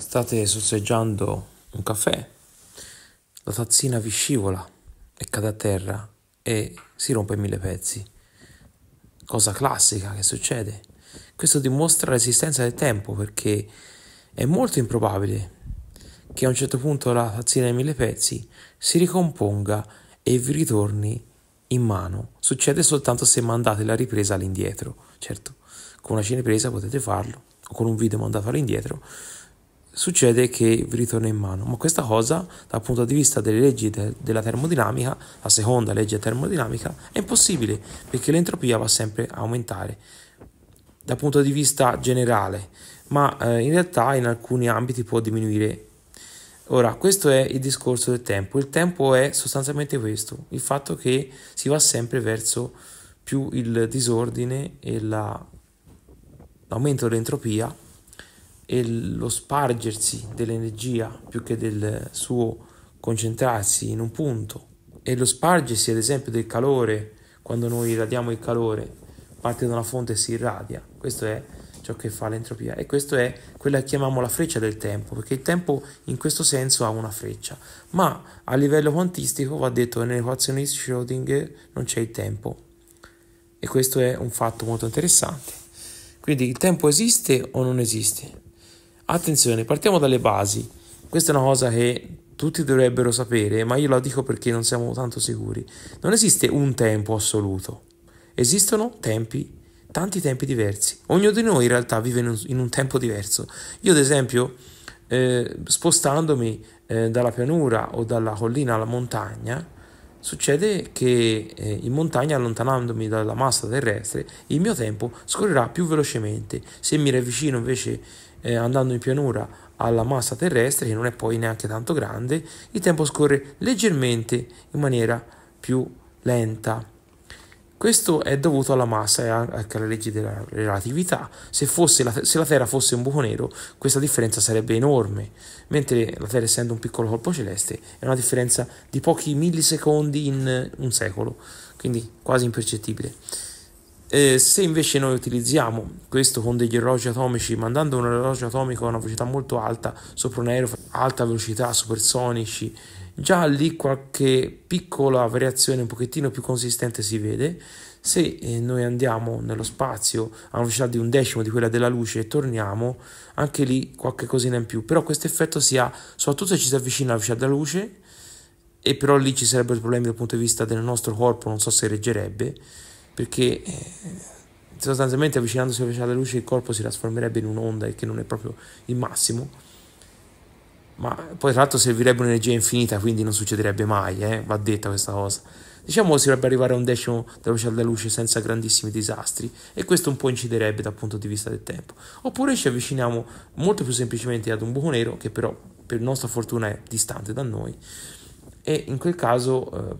State sorseggiando un caffè, la tazzina vi scivola e cade a terra e si rompe in mille pezzi. Cosa classica che succede. Questo dimostra l'esistenza del tempo perché è molto improbabile che a un certo punto la tazzina in mille pezzi si ricomponga e vi ritorni in mano. Succede soltanto se mandate la ripresa all'indietro, certo. Con una cinepresa potete farlo, o con un video mandato all'indietro succede che vi ritorna in mano. Ma questa cosa, dal punto di vista delle leggi de- della termodinamica, la seconda legge termodinamica, è impossibile perché l'entropia va sempre a aumentare dal punto di vista generale, ma eh, in realtà in alcuni ambiti può diminuire. Ora, questo è il discorso del tempo. Il tempo è sostanzialmente questo, il fatto che si va sempre verso più il disordine e la, l'aumento dell'entropia e lo spargersi dell'energia più che del suo concentrarsi in un punto e lo spargersi ad esempio del calore quando noi irradiamo il calore parte da una fonte e si irradia questo è ciò che fa l'entropia e questa è quella che chiamiamo la freccia del tempo perché il tempo in questo senso ha una freccia ma a livello quantistico va detto che nell'equazione di Schrödinger non c'è il tempo e questo è un fatto molto interessante quindi il tempo esiste o non esiste Attenzione, partiamo dalle basi. Questa è una cosa che tutti dovrebbero sapere, ma io la dico perché non siamo tanto sicuri. Non esiste un tempo assoluto. Esistono tempi, tanti tempi diversi. Ognuno di noi in realtà vive in un, tempo diverso. Io ad esempio, eh, spostandomi eh, dalla pianura o dalla collina alla montagna, succede che eh, in montagna, allontanandomi dalla massa terrestre, il mio tempo scorrerà più velocemente. Se mi ravvicino invece eh, andando in pianura alla massa terrestre, che non è poi neanche tanto grande, il tempo scorre leggermente in maniera più lenta. Questo è dovuto alla massa e anche alla legge della relatività. Se, la, se la Terra fosse un buco nero, questa differenza sarebbe enorme, mentre la Terra, essendo un piccolo corpo celeste, è una differenza di pochi millisecondi in un secolo, quindi quasi impercettibile. E se invece noi utilizziamo questo con degli orologi atomici, mandando un orologio atomico a una velocità molto alta sopra un aereo a alta velocità, supersonici, già lì qualche piccola variazione un pochettino più consistente si vede. Se eh, noi andiamo nello spazio a una velocità di un decimo di quella della luce e torniamo, anche lì qualche cosina in più. Però questo effetto si ha soprattutto se ci si avvicina alla velocità della luce, e però lì ci sarebbero problemi dal punto di vista del nostro corpo, non so se reggerebbe perché eh, sostanzialmente avvicinandosi alla luce il corpo si trasformerebbe in un'onda e che non è proprio il massimo ma poi tra l'altro servirebbe un'energia infinita quindi non succederebbe mai eh? va detta questa cosa diciamo che si dovrebbe arrivare a un decimo della velocità della luce senza grandissimi disastri e questo un po' inciderebbe dal punto di vista del tempo oppure ci avviciniamo molto più semplicemente ad un buco nero che però per nostra fortuna è distante da noi e in quel caso eh,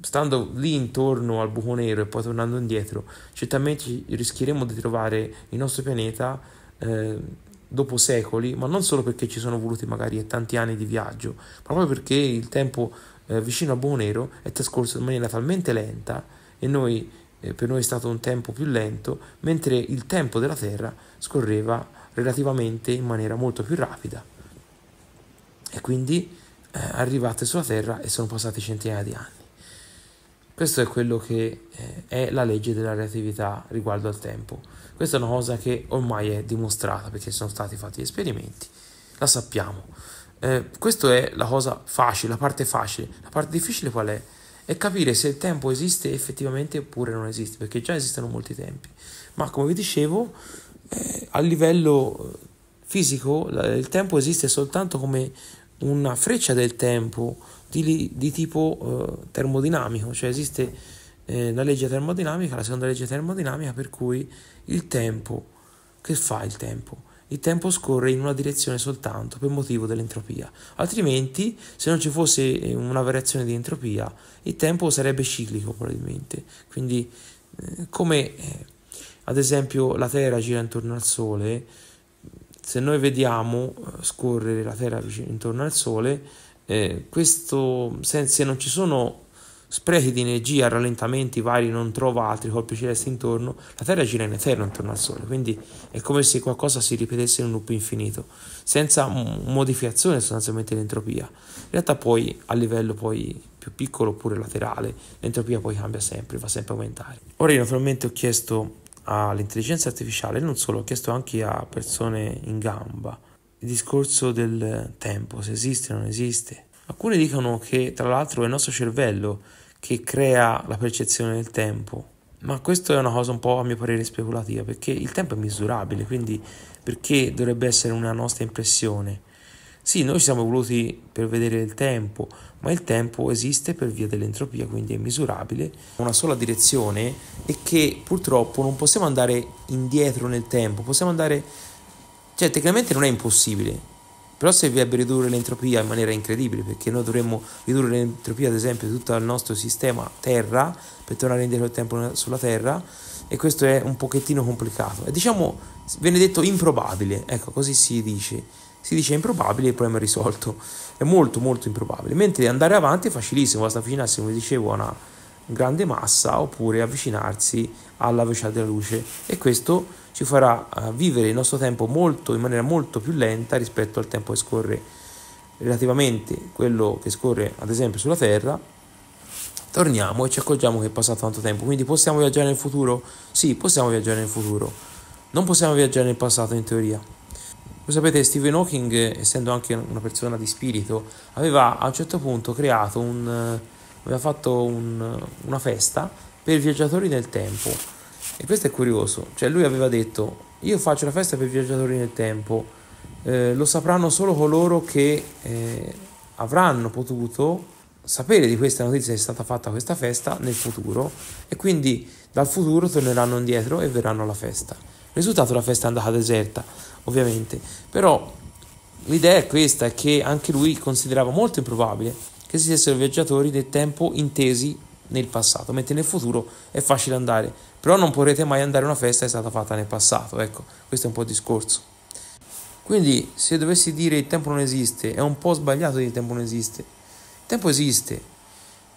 stando lì intorno al buco nero e poi tornando indietro, certamente rischieremo di trovare il nostro pianeta eh, dopo secoli, ma non solo perché ci sono voluti magari tanti anni di viaggio, ma proprio perché il tempo eh, vicino al buco nero è trascorso in maniera talmente lenta e noi, eh, per noi è stato un tempo più lento, mentre il tempo della Terra scorreva relativamente in maniera molto più rapida. E quindi eh, arrivate sulla Terra e sono passati centinaia di anni. Questo è quello che eh, è la legge della relatività riguardo al tempo. Questa è una cosa che ormai è dimostrata perché sono stati fatti gli esperimenti, la sappiamo. Eh, questa è la cosa facile, la parte facile. La parte difficile qual è? È capire se il tempo esiste effettivamente oppure non esiste, perché già esistono molti tempi. Ma come vi dicevo, eh, a livello eh, fisico il tempo esiste soltanto come una freccia del tempo di, di tipo eh, termodinamico, cioè esiste eh, la legge termodinamica, la seconda legge termodinamica, per cui il tempo, che fa il tempo? Il tempo scorre in una direzione soltanto per motivo dell'entropia, altrimenti se non ci fosse eh, una variazione di entropia il tempo sarebbe ciclico probabilmente, quindi eh, come eh, ad esempio la Terra gira intorno al Sole, se noi vediamo eh, scorrere la Terra intorno al Sole, eh, questo, se, se, non ci sono sprechi di energia, rallentamenti vari, non trova altri colpi celesti intorno, la Terra gira in eterno intorno al Sole, quindi è come se qualcosa si ripetesse in un loop infinito, senza modificazione sostanzialmente dell'entropia. In realtà poi a livello poi più piccolo oppure laterale, l'entropia poi cambia sempre, va sempre a aumentare. Ora io naturalmente ho chiesto all'intelligenza artificiale, non solo, ho chiesto anche a persone in gamba, il discorso del tempo, se esiste o non esiste. Alcuni dicono che tra l'altro è il nostro cervello che crea la percezione del tempo, ma questa è una cosa un po' a mio parere speculativa, perché il tempo è misurabile, quindi perché dovrebbe essere una nostra impressione? Sì, noi ci siamo voluti per vedere il tempo, ma il tempo esiste per via dell'entropia, quindi è misurabile. Una sola direzione è che purtroppo non possiamo andare indietro nel tempo, possiamo andare cioè, tecnicamente non è impossibile, però servirebbe ridurre l'entropia in maniera incredibile, perché noi dovremmo ridurre l'entropia, ad esempio, di tutto il nostro sistema Terra, per tornare indietro il tempo sulla Terra, e questo è un pochettino complicato. È diciamo, viene detto improbabile, ecco, così si dice. Si dice improbabile e il problema è risolto. È molto molto improbabile. Mentre andare avanti è facilissimo, basta avvicinarsi, come dicevo, a una grande massa oppure avvicinarsi alla velocità della luce e questo ci farà eh, vivere il nostro tempo molto, in maniera molto più lenta rispetto al tempo che scorre relativamente quello che scorre ad esempio sulla Terra torniamo e ci accorgiamo che è passato tanto tempo quindi possiamo viaggiare nel futuro? sì possiamo viaggiare nel futuro non possiamo viaggiare nel passato in teoria lo sapete Stephen Hawking essendo anche una persona di spirito aveva a un certo punto creato un eh, aveva fatto un, una festa per i viaggiatori nel tempo. E questo è curioso, cioè lui aveva detto io faccio la festa per i viaggiatori nel tempo, eh, lo sapranno solo coloro che eh, avranno potuto sapere di questa notizia che è stata fatta questa festa nel futuro e quindi dal futuro torneranno indietro e verranno alla festa. Risultato la festa è andata deserta, ovviamente, però l'idea è questa, è che anche lui considerava molto improbabile che si dessero viaggiatori del tempo intesi nel passato, mentre nel futuro è facile andare, però non potrete mai andare a una festa che è stata fatta nel passato, ecco, questo è un po' il discorso. Quindi se dovessi dire il tempo non esiste, è un po' sbagliato dire il tempo non esiste. Il tempo esiste,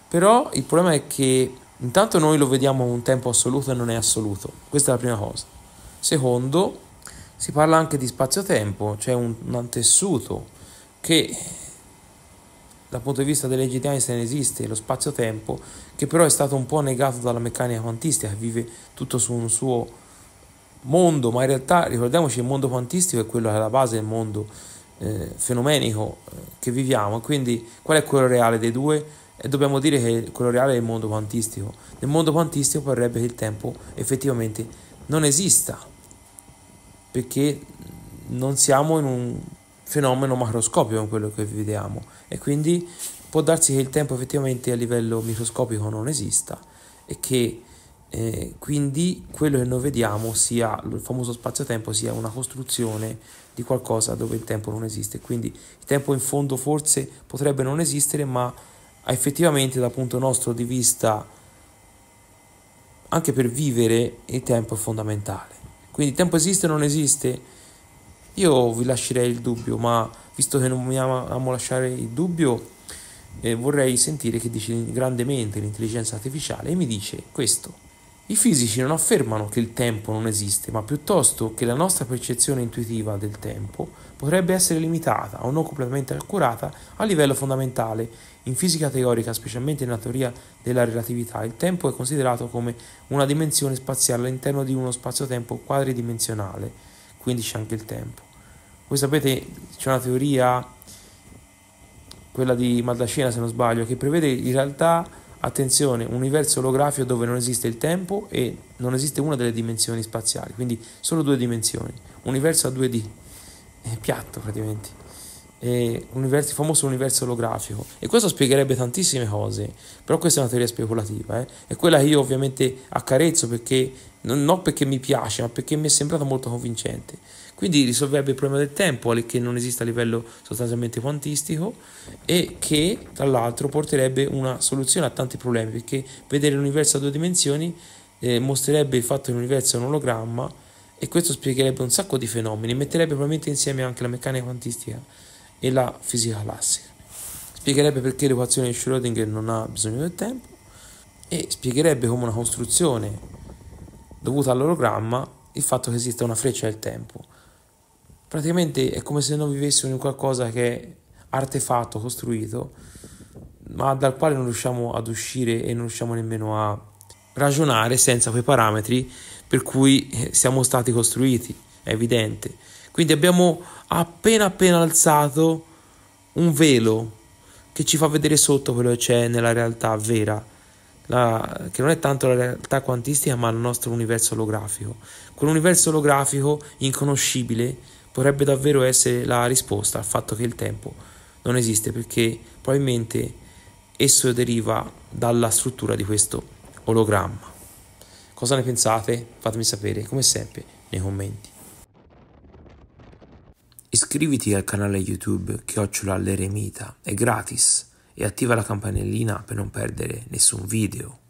però il problema è che intanto noi lo vediamo un tempo assoluto e non è assoluto, questa è la prima cosa. Secondo, si parla anche di spazio-tempo, cioè un, un tessuto che dal punto di vista delle leggi di Einstein esiste lo spazio-tempo, che però è stato un po' negato dalla meccanica quantistica, che vive tutto su un suo mondo, ma in realtà ricordiamoci il mondo quantistico è quello che è la base del mondo eh, fenomenico eh, che viviamo, quindi qual è quello reale dei due? E dobbiamo dire che quello reale è il mondo quantistico. Nel mondo quantistico parrebbe che il tempo effettivamente non esista, perché non siamo in un fenomeno macroscopico in quello che vediamo e quindi può darsi che il tempo effettivamente a livello microscopico non esista e che eh, quindi quello che noi vediamo sia il famoso spazio-tempo sia una costruzione di qualcosa dove il tempo non esiste quindi il tempo in fondo forse potrebbe non esistere ma effettivamente dal punto nostro di vista anche per vivere il tempo è fondamentale quindi il tempo esiste o non esiste io vi lascerei il dubbio, ma visto che non mi amo lasciare il dubbio, eh, vorrei sentire che dice grandemente l'intelligenza artificiale e mi dice questo. I fisici non affermano che il tempo non esiste, ma piuttosto che la nostra percezione intuitiva del tempo potrebbe essere limitata o non completamente accurata a livello fondamentale. In fisica teorica, specialmente nella teoria della relatività, il tempo è considerato come una dimensione spaziale all'interno di uno spazio-tempo quadridimensionale quindi c'è anche il tempo. Voi sapete, c'è una teoria, quella di Maldacena se non sbaglio, che prevede in realtà, attenzione, un universo olografico dove non esiste il tempo e non esiste una delle dimensioni spaziali, quindi solo due dimensioni, un universo a 2D, è piatto praticamente eh, universo, famoso universo olografico. E questo spiegherebbe tantissime cose, però questa è una teoria speculativa, eh? è quella che io ovviamente accarezzo perché non, non perché mi piace, ma perché mi è sembrata molto convincente. Quindi risolverebbe il problema del tempo che non esiste a livello sostanzialmente quantistico e che tra l'altro porterebbe una soluzione a tanti problemi, perché vedere l'universo a due dimensioni eh, mostrerebbe il fatto che l'universo è un ologramma e questo spiegherebbe un sacco di fenomeni, metterebbe probabilmente insieme anche la meccanica quantistica e la fisica classica. Spiegherebbe perché l'equazione di Schrödinger non ha bisogno del tempo e spiegherebbe come una costruzione dovuta all'orogramma il fatto che esista una freccia del tempo. Praticamente è come se non vivessimo in qualcosa che è artefatto, costruito, ma dal quale non riusciamo ad uscire e non riusciamo nemmeno a ragionare senza quei parametri per cui siamo stati costruiti è evidente. Quindi abbiamo appena appena alzato un velo che ci fa vedere sotto quello che c'è nella realtà vera, la, che non è tanto la realtà quantistica ma il nostro universo olografico. Quell'universo olografico inconoscibile potrebbe davvero essere la risposta al fatto che il tempo non esiste perché probabilmente esso deriva dalla struttura di questo ologramma. Cosa ne pensate? Fatemi sapere come sempre nei commenti. Iscriviti al canale YouTube Chiocciola l'Eremita, è gratis e attiva la campanellina per non perdere nessun video.